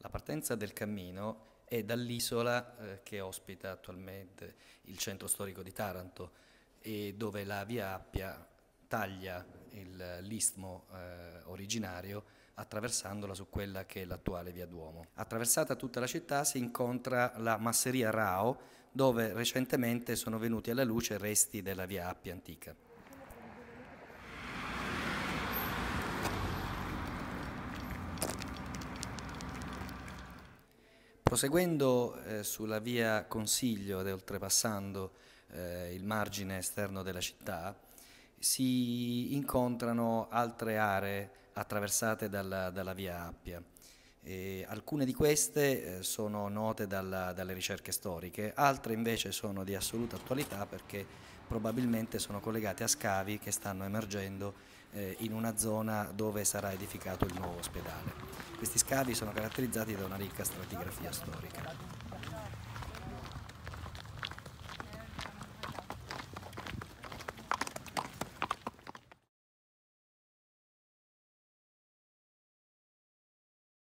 La partenza del cammino è dall'isola eh, che ospita attualmente il centro storico di Taranto e dove la via Appia taglia il, l'istmo eh, originario attraversandola su quella che è l'attuale via Duomo. Attraversata tutta la città si incontra la masseria Rao dove recentemente sono venuti alla luce resti della via Appia antica. Proseguendo eh, sulla via Consiglio ed oltrepassando eh, il margine esterno della città, si incontrano altre aree attraversate dalla, dalla via Appia. E alcune di queste eh, sono note dalla, dalle ricerche storiche, altre invece sono di assoluta attualità perché probabilmente sono collegate a scavi che stanno emergendo eh, in una zona dove sarà edificato il nuovo ospedale. Questi scavi sono caratterizzati da una ricca stratigrafia storica.